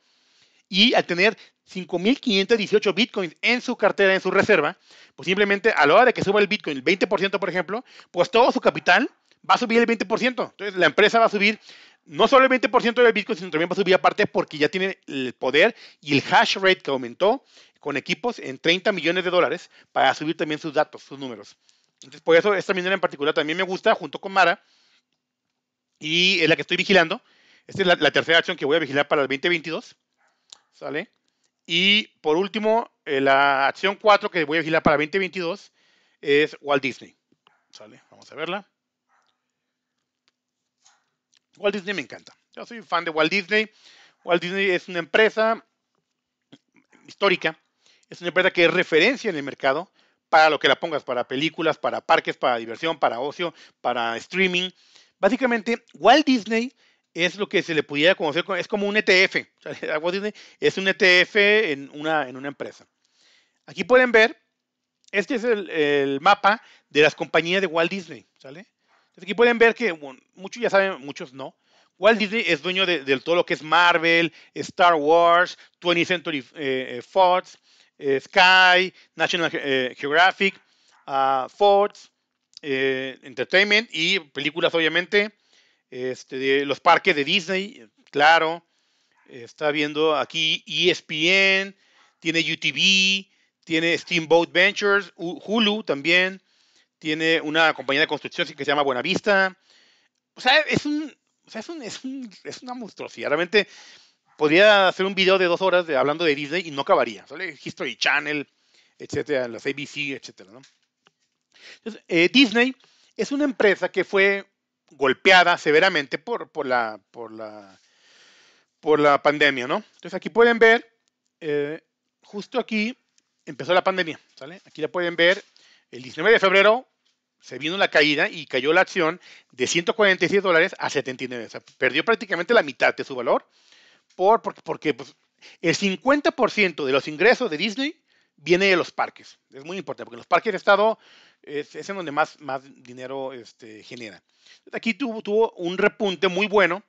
y al tener 5.518 bitcoins en su cartera, en su reserva, pues simplemente a la hora de que suba el bitcoin el 20%, por ejemplo, pues todo su capital va a subir el 20%. Entonces la empresa va a subir no solo el 20% del Bitcoin, sino también va a subir aparte porque ya tiene el poder y el hash rate que aumentó con equipos en 30 millones de dólares para subir también sus datos, sus números. Entonces, por eso esta minera en particular también me gusta, junto con Mara, y es la que estoy vigilando. Esta es la, tercera acción que voy a vigilar para el 2022. ¿Sale? Y por último, eh, la acción 4 que voy a vigilar para 2022 es Walt Disney. ¿Sale? Vamos a verla. Walt Disney me encanta. Yo soy fan de Walt Disney. Walt Disney es una empresa histórica, es una empresa que es referencia en el mercado para lo que la pongas, para películas, para parques, para diversión, para ocio, para streaming. Básicamente, Walt Disney es lo que se le pudiera conocer, es como un ETF. Walt Disney es un ETF en una, en una empresa. Aquí pueden ver, este es el, el mapa de las compañías de Walt Disney, ¿sale? aquí pueden ver que muchos ya saben, muchos no. Walt Disney es dueño de, todo lo que es Marvel, Star Wars, 20th Century eh, eh, Fox, eh, Sky, National Geographic, uh, Fox, Entertainment y películas obviamente, este, los parques de Disney, claro. Está viendo aquí ESPN, tiene UTV, tiene Steamboat Ventures, Hulu también, tiene una compañía de construcción que se llama Buenavista. O sea, es un, o sea, es, un, es, un, es una monstruosidad. Realmente podría hacer un video de dos horas de, hablando de Disney y no acabaría. History Channel, etcétera, las ABC, etcétera. ¿no? Entonces, eh, Disney es una empresa que fue golpeada severamente por, por, la, por, la, por la pandemia, ¿no? Entonces aquí pueden ver, eh, justo aquí empezó la pandemia, Aquí la pueden ver el 19 de febrero se vino la caída y cayó la acción de 146 dólares a 79. perdió prácticamente la mitad de su valor porque, pues, el 50% de los ingresos de Disney viene de los parques. Es muy importante, porque los parques de estado es, en donde más, más dinero este, genera. Aquí tuvo, un repunte muy bueno,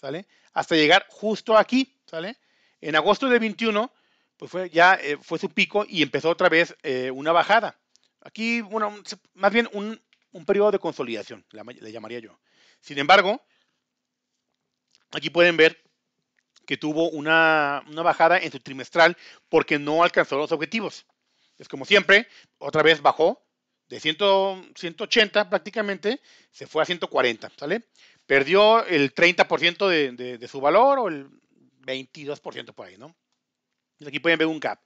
¿sale? Hasta llegar justo aquí, ¿sale? En agosto de 21, pues fue, ya eh, fue su pico y empezó otra vez eh, una bajada. Aquí, bueno, más bien un, periodo de consolidación, le llamaría yo. Sin embargo, aquí pueden ver que tuvo una, bajada en su trimestral porque no alcanzó los objetivos. Es como siempre, otra vez bajó de 180 prácticamente, se fue a 140, ¿sale? Perdió el 30% de, de, su valor o el 22% por ahí, ¿no? Aquí pueden ver un gap.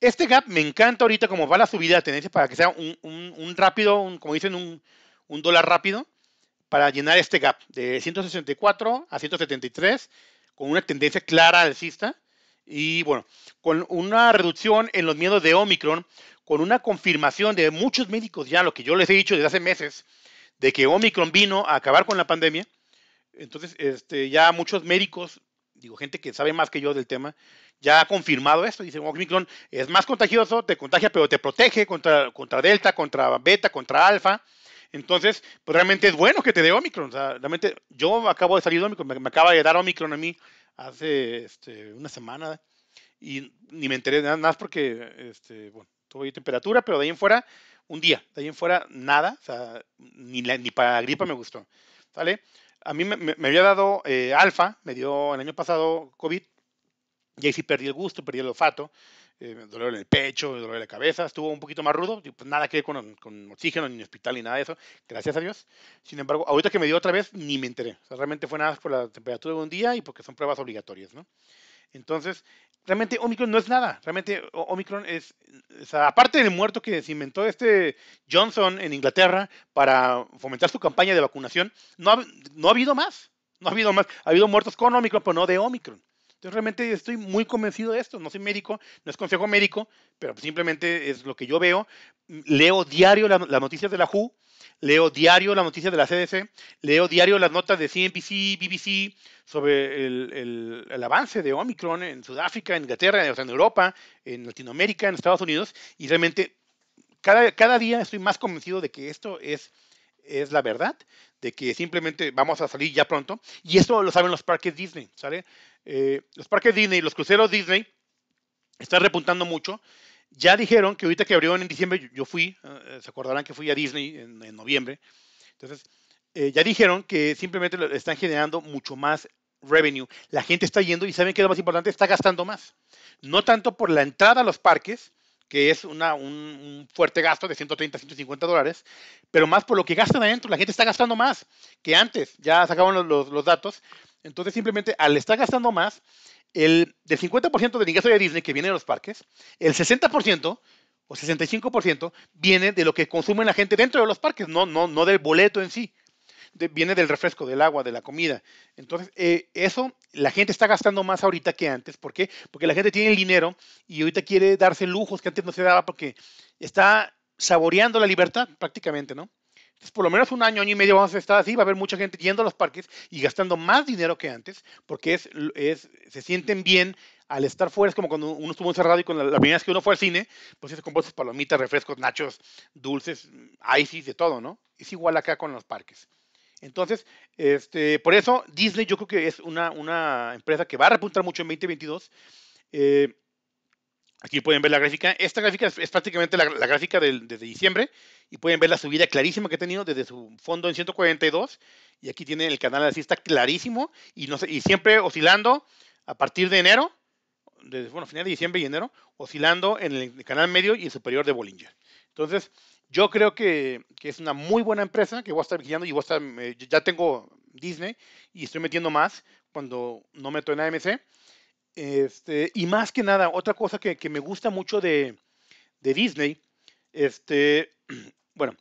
Este gap me encanta ahorita como va la subida de tendencia para que sea un, rápido, como dicen, un, dólar rápido para llenar este gap de 164 a 173 con una tendencia clara alcista y bueno, con una reducción en los miedos de Omicron, con una confirmación de muchos médicos ya, lo que yo les he dicho desde hace meses, de que Omicron vino a acabar con la pandemia. Entonces, este, ya muchos médicos, digo, gente que sabe más que yo del tema, ya ha confirmado esto. Dice, oh, Omicron es más contagioso, te contagia, pero te protege contra, contra Delta, contra Beta, contra Alfa. Entonces, pues realmente es bueno que te dé Omicron. realmente yo acabo de salir de Omicron, me, acaba de dar Omicron a mí hace este, una semana y ni me enteré nada más porque, este, bueno, tuve temperatura, pero de ahí en fuera, un día, de ahí en fuera, nada, ni, ni para gripa me gustó, ¿sale? A mí me, había dado eh, alfa, me dio el año pasado COVID, y ahí sí perdí el gusto, perdí el olfato, eh, dolor en el pecho, dolor en la cabeza, estuvo un poquito más rudo, pues, nada que ver con, oxígeno, ni hospital, ni nada de eso, gracias a Dios. Sin embargo, ahorita que me dio otra vez, ni me enteré. realmente fue nada por la temperatura de un día y porque son pruebas obligatorias, ¿no? Entonces, realmente Omicron no es nada. Realmente Omicron es, aparte del muerto que se inventó este Johnson en Inglaterra para fomentar su campaña de vacunación, no no ha habido más. No ha habido más. Ha habido muertos con Omicron, pero no de Omicron. Yo realmente estoy muy convencido de esto. No soy médico, no es consejo médico, pero simplemente es lo que yo veo. Leo diario las noticias de la WHO, leo diario las noticias de la CDC, leo diario las notas de CNBC, BBC sobre el, el, avance de Omicron en Sudáfrica, en Inglaterra, en, Europa, en Latinoamérica, en Estados Unidos, y realmente cada, cada día estoy más convencido de que esto es es la verdad, de que simplemente vamos a salir ya pronto. Y esto lo saben los parques Disney, ¿sale? Eh, los parques Disney, los cruceros Disney, están repuntando mucho. Ya dijeron que ahorita que abrieron en diciembre, yo fui, eh, se acordarán que fui a Disney en, noviembre. Entonces, eh, ya dijeron que simplemente están generando mucho más revenue. La gente está yendo y saben que lo más importante, está gastando más. No tanto por la entrada a los parques, que es un, fuerte gasto de 130, 150 dólares, pero más por lo que gastan adentro, la gente está gastando más que antes, ya sacaban los, los, datos, entonces simplemente al estar gastando más, el, del 50% del ingreso de Disney que viene de los parques, el 60% o 65% viene de lo que consume la gente dentro de los parques, no, no, no del boleto en sí viene del refresco, del agua, de la comida. Entonces, eh, eso la gente está gastando más ahorita que antes. ¿Por qué? Porque la gente tiene el dinero y ahorita quiere darse lujos que antes no se daba porque está saboreando la libertad prácticamente, ¿no? Entonces, por lo menos un año, año y medio vamos a estar así, va a haber mucha gente yendo a los parques y gastando más dinero que antes porque se sienten bien al estar fuera, es como cuando uno estuvo encerrado y con la, primera vez que uno fue al cine, pues se compró sus palomitas, refrescos, nachos, dulces, ices, de todo, ¿no? Es igual acá con los parques. Entonces, este, por eso Disney yo creo que es una, empresa que va a repuntar mucho en 2022. Eh, aquí pueden ver la gráfica. Esta gráfica es, prácticamente la, gráfica desde diciembre y pueden ver la subida clarísima que ha tenido desde su fondo en 142 y aquí tiene el canal así está clarísimo y, siempre oscilando a partir de enero, desde bueno, final de diciembre y enero, oscilando en el canal medio y el superior de Bollinger. Entonces, yo creo que, es una muy buena empresa que voy a estar vigilando y voy a estar, eh, ya tengo Disney y estoy metiendo más cuando no meto en AMC. Este, y más que nada, otra cosa que, me gusta mucho de, Disney, este, bueno,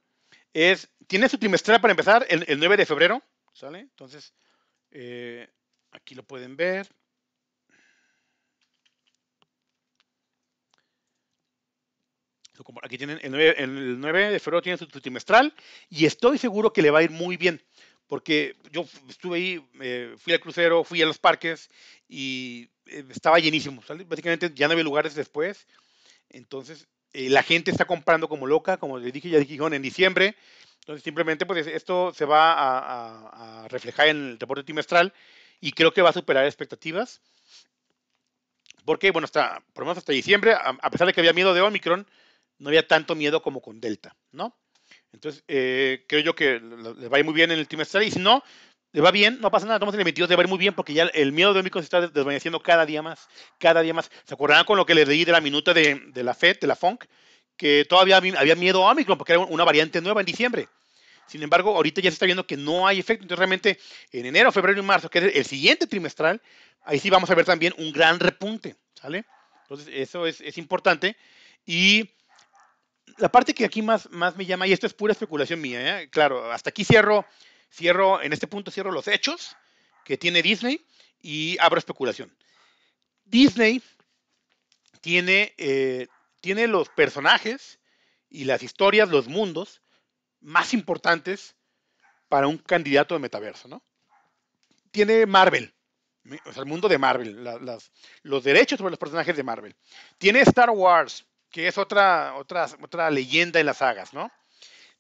es, tiene su trimestral para empezar el, 9 de febrero, ¿sale? Entonces, eh, aquí lo pueden ver. Aquí tienen el 9, el 9 de febrero tiene su, trimestral y estoy seguro que le va a ir muy bien. Porque yo estuve ahí, fui al crucero, fui a los parques y eh, estaba llenísimo. Básicamente ya no había lugares después. Entonces eh, la gente está comprando como loca, como les dije ya dije en diciembre. Entonces simplemente pues esto se va a, reflejar en el reporte trimestral y creo que va a superar expectativas porque, bueno, hasta, por lo menos hasta diciembre, a, pesar de que había miedo de Omicron, no había tanto miedo como con Delta, ¿no? Entonces, eh, creo yo que le va muy bien en el trimestre. y si no, le va bien, no pasa nada, estamos en el 22, de va muy bien porque ya el miedo de Omicron se está desvaneciendo cada día más, cada día más. ¿Se acordarán con lo que les leí de la minuta de, la FED, de la FONC? Que todavía había miedo a Omicron porque era una variante nueva en diciembre. Sin embargo, ahorita ya se está viendo que no hay efecto. Entonces, realmente, en enero, febrero y marzo, que es el siguiente trimestral, ahí sí vamos a ver también un gran repunte, ¿sale? Entonces, eso es, es importante. Y la parte que aquí más, más me llama, y esto es pura especulación mía, ¿eh? claro, hasta aquí cierro, cierro, en este punto cierro los hechos que tiene Disney y abro especulación. Disney tiene, eh, tiene los personajes y las historias, los mundos más importantes para un candidato de metaverso, ¿no? Tiene Marvel, o sea, el mundo de Marvel, los derechos sobre los personajes de Marvel. Tiene Star Wars, que es otra, otra leyenda en las sagas, ¿no?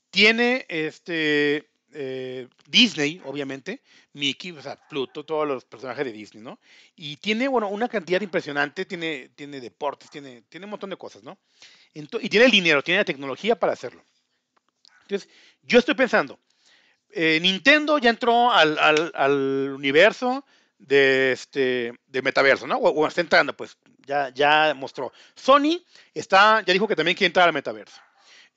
Tiene este eh, Disney, obviamente, Mickey, o sea, Pluto, todos los personajes de Disney, ¿no? Y tiene, bueno, una cantidad impresionante, tiene, tiene deportes, tiene, tiene un montón de cosas, ¿no? y tiene el dinero, tiene la tecnología para hacerlo. Entonces, yo estoy pensando, eh, Nintendo ya entró al, universo de, este, de metaverso, ¿no? o, está entrando, pues ya, mostró. Sony está, ya dijo que también quiere entrar al metaverso.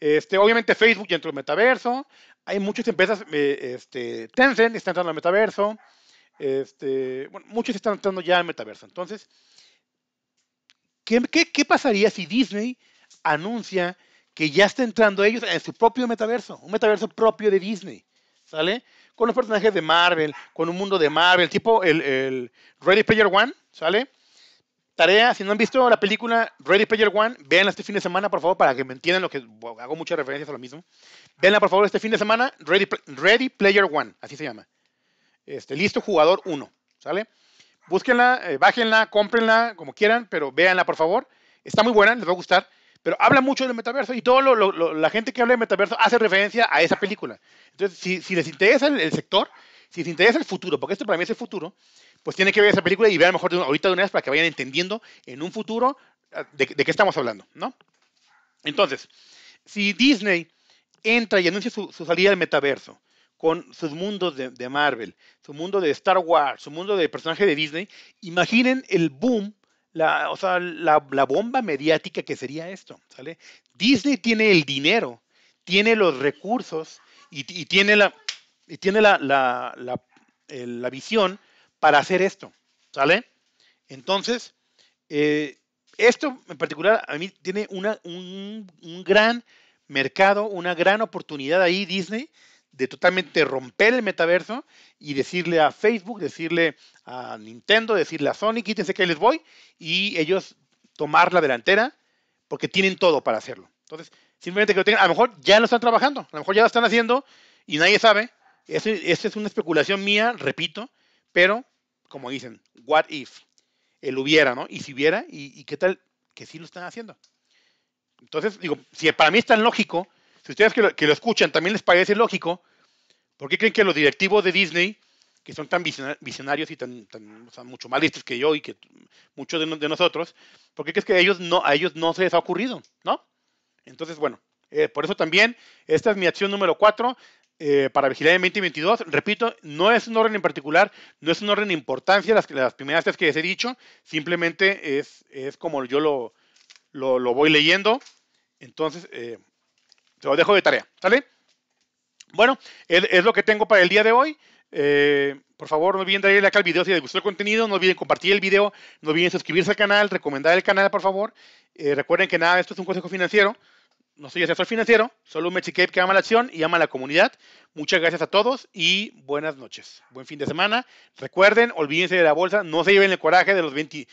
Este, obviamente Facebook ya entró al metaverso. Hay muchas empresas, eh, este, Tencent está entrando al metaverso. Este, bueno, muchos están entrando ya al metaverso. Entonces, ¿qué, pasaría si Disney anuncia que ya está entrando ellos en su propio metaverso, un metaverso propio de Disney, ¿sale? Con los personajes de Marvel, con un mundo de Marvel, tipo el, el Ready Player One, ¿sale? Tarea, si no han visto la película Ready Player One, véanla este fin de semana, por favor, para que me entiendan lo que hago muchas referencias a lo mismo. Véanla, por favor, este fin de semana, Ready, Ready Player One, así se llama. Este, listo jugador 1, ¿sale? Búsquenla, eh, bájenla, cómprenla, como quieran, pero véanla, por favor. Está muy buena, les va a gustar, pero habla mucho del metaverso y todo lo, la gente que habla de metaverso hace referencia a esa película. Entonces, si, les interesa el sector, si les interesa el futuro, porque esto para mí es el futuro, pues tiene que ver esa película y lo mejor ahorita de una vez para que vayan entendiendo en un futuro ah, de, qué estamos hablando, ¿no? Entonces, si Disney entra y anuncia su, su salida al metaverso, con sus mundos de, de, Marvel, su mundo de Star Wars, su mundo de personaje de Disney, imaginen el boom, la, o sea, la, la, bomba mediática que sería esto, ¿sale? Disney tiene el dinero, tiene los recursos y, y tiene la, y tiene la, la, visión para hacer esto, ¿sale? Entonces, eh, esto en particular a mí tiene un, gran mercado, una gran oportunidad ahí Disney de totalmente romper el metaverso y decirle a Facebook, decirle a Nintendo, decirle a Sony, quítense que ahí les voy y ellos tomar la delantera porque tienen todo para hacerlo. Entonces, simplemente que lo tengan, a lo mejor ya lo están trabajando, a lo mejor ya lo están haciendo y nadie sabe. Esta es una especulación mía, repito, pero, como dicen, what if, el hubiera, ¿no? Y si hubiera, y, qué tal que sí lo están haciendo. Entonces, digo, si para mí es tan lógico, si ustedes que lo, escuchan también les parece lógico, ¿por qué creen que los directivos de Disney, que son tan visionarios y tan, mucho más listos que yo y que muchos de, nosotros, ¿por qué crees que a ellos no, a ellos no se les ha ocurrido? ¿No? Entonces, bueno, eh, por eso también, esta es mi acción número cuatro. Eh, para vigilar en 2022, repito, no es un orden en particular, no es un orden de importancia, las, primeras tres que les he dicho, simplemente es, como yo lo, lo, voy leyendo. Entonces, eh, te lo dejo de tarea, ¿sale? Bueno, es, lo que tengo para el día de hoy. Eh, por favor, no olviden darle like al video si les gustó el contenido, no olviden compartir el video, no olviden suscribirse al canal, recomendar el canal, por favor. Eh, recuerden que nada, esto es un consejo financiero no soy asesor financiero, solo un Mexicape que ama la acción y ama la comunidad. Muchas gracias a todos y buenas noches. Buen fin de semana. Recuerden, olvídense de la bolsa, no se lleven el coraje de los 22.99,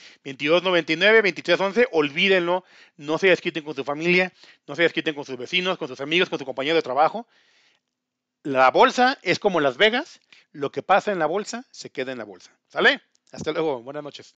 23.11, olvídenlo. No se desquiten con su familia, no se desquiten con sus vecinos, con sus amigos, con su compañero de trabajo. La bolsa es como Las Vegas, lo que pasa en la bolsa se queda en la bolsa. ¿Sale? Hasta luego, buenas noches.